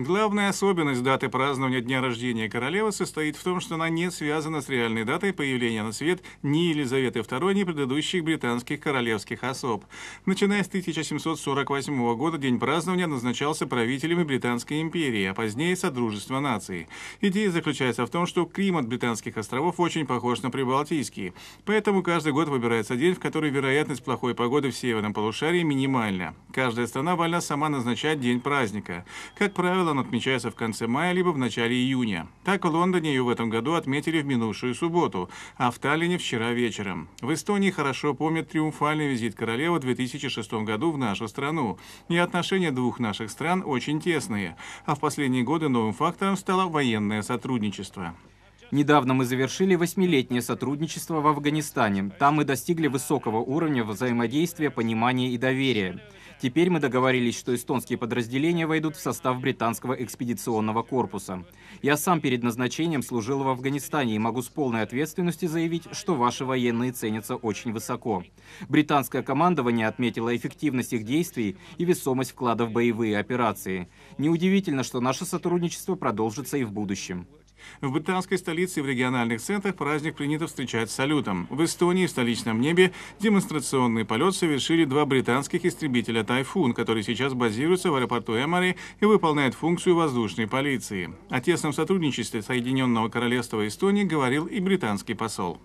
Главная особенность даты празднования дня рождения королевы состоит в том, что она не связана с реальной датой появления на свет ни Елизаветы II, ни предыдущих британских королевских особ. Начиная с 1748 года день празднования назначался правителями Британской империи, а позднее – Содружества наций. Идея заключается в том, что климат британских островов очень похож на прибалтийский, поэтому каждый год выбирается день, в который вероятность плохой погоды в северном полушарии минимальна каждая страна вольна сама назначать день праздника. Как правило, он отмечается в конце мая либо в начале июня. Так в Лондоне ее в этом году отметили в минувшую субботу, а в Таллине вчера вечером. В Эстонии хорошо помнят триумфальный визит королевы в 2006 году в нашу страну. И отношения двух наших стран очень тесные. А в последние годы новым фактором стало военное сотрудничество. Недавно мы завершили восьмилетнее сотрудничество в Афганистане. Там мы достигли высокого уровня взаимодействия, понимания и доверия. Теперь мы договорились, что эстонские подразделения войдут в состав британского экспедиционного корпуса. Я сам перед назначением служил в Афганистане и могу с полной ответственностью заявить, что ваши военные ценятся очень высоко. Британское командование отметило эффективность их действий и весомость вкладов в боевые операции. Неудивительно, что наше сотрудничество продолжится и в будущем. В британской столице и в региональных центрах праздник принято встречать салютом. В Эстонии в столичном небе демонстрационный полет совершили два британских истребителя «Тайфун», которые сейчас базируются в аэропорту Эмори и выполняют функцию воздушной полиции. О тесном сотрудничестве Соединенного Королевства Эстонии говорил и британский посол.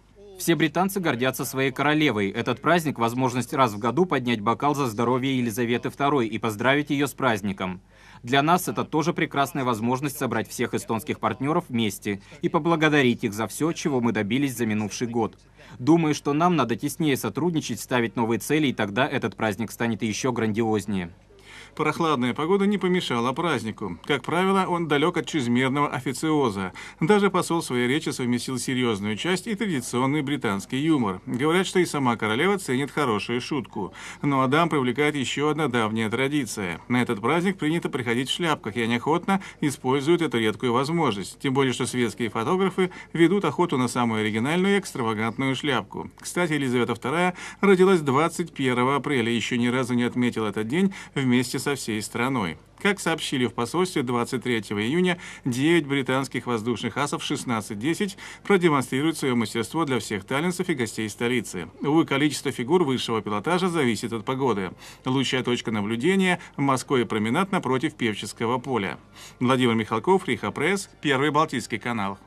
Все британцы гордятся своей королевой. Этот праздник – возможность раз в году поднять бокал за здоровье Елизаветы II и поздравить ее с праздником. Для нас это тоже прекрасная возможность собрать всех эстонских партнеров вместе и поблагодарить их за все, чего мы добились за минувший год. Думаю, что нам надо теснее сотрудничать, ставить новые цели, и тогда этот праздник станет еще грандиознее. Прохладная погода не помешала празднику. Как правило, он далек от чрезмерного официоза. Даже посол в своей речи совместил серьезную часть и традиционный британский юмор. Говорят, что и сама королева ценит хорошую шутку. Но Адам привлекает еще одна давняя традиция. На этот праздник принято приходить в шляпках, и они охотно используют эту редкую возможность. Тем более, что светские фотографы ведут охоту на самую оригинальную и экстравагантную шляпку. Кстати, Елизавета II родилась 21 апреля, еще ни разу не отметила этот день вместе вместе со всей страной. Как сообщили в посольстве 23 июня, 9 британских воздушных асов 16:10 продемонстрируют свое мастерство для всех таллинцев и гостей столицы. Увы, количество фигур высшего пилотажа зависит от погоды. Лучшая точка наблюдения – морской променад напротив Певческого поля. Владимир Михалков, Риха Пресс, Первый Балтийский канал.